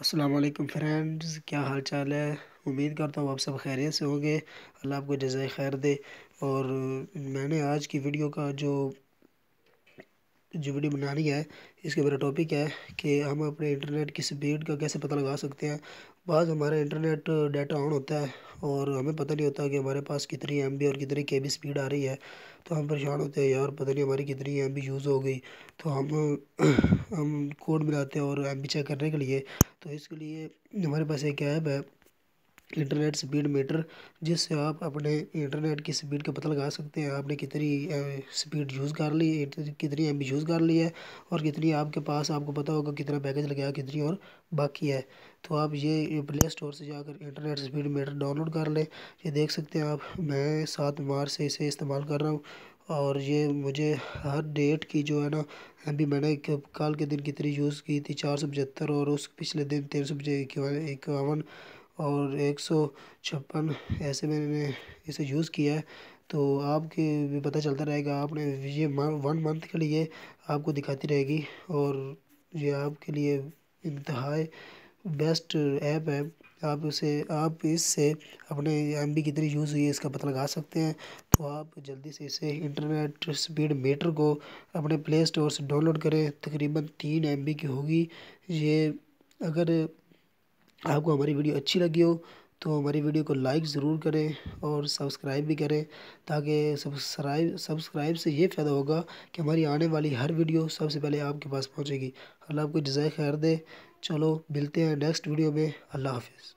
Aslam friends क्या हाल चाल है उम्मीद करता हूँ आप सब खैरियत से होंगे अल्लाह आपको जजाय खैर दे और मैंने आज की वीडियो का जो जो वीडियो बनानी है इसके मेरा टॉपिक है कि हम अपने इंटरनेट की स्पीड का कैसे पता लगा सकते हैं बाज़ हमारा इंटरनेट डाटा ऑन होता है और हमें पता नहीं होता कि हमारे पास कितनी एम और कितनी के स्पीड आ रही है तो हम परेशान होते हैं यार पता नहीं हमारी कितनी एम यूज़ हो गई तो हम हम कोड मिलाते हैं और एम चेक करने के लिए तो इसके लिए हमारे पास एक ऐप है इंटरनेट स्पीड मीटर जिससे आप अपने इंटरनेट की स्पीड का पता लगा सकते हैं आपने कितनी स्पीड यूज़ कर ली है कितनी एम यूज़ कर ली है और कितनी आपके पास आपको पता होगा कितना पैकेज लगाया कितनी और बाकी है तो आप ये प्ले स्टोर से जाकर इंटरनेट स्पीड मीटर डाउनलोड कर लें ये देख सकते हैं आप मैं सात मार्च से इसे इस्तेमाल कर रहा हूँ और ये मुझे हर डेट की जो है ना अभी मैंने कल के दिन कितनी यूज़ की थी चार सौ पचहत्तर और उस पिछले दिन तीन सौ इक्यावन और एक सौ छप्पन ऐसे मैंने इसे यूज़ किया है तो आपके भी पता चलता रहेगा आपने ये वन मंथ के लिए आपको दिखाती रहेगी और ये आपके लिए इंतहा बेस्ट ऐप है आप उसे आप इससे अपने एम बी कितनी यूज़ हुई है इसका पता लगा सकते हैं तो आप जल्दी से इसे इंटरनेट स्पीड मीटर को अपने प्ले स्टोर से डाउनलोड करें तकरीबन तीन एम बी की होगी ये अगर आपको हमारी वीडियो अच्छी लगी हो तो हमारी वीडियो को लाइक ज़रूर करें और सब्सक्राइब भी करें ताकि सब्सक्राइब सब्सक्राइब से ये फ़ायदा होगा कि हमारी आने वाली हर वीडियो सबसे पहले आपके पास पहुँचेगी अल्लाह आपको जजाय खैर दे चलो मिलते हैं नेक्स्ट वीडियो में अल्लाह हाफिज़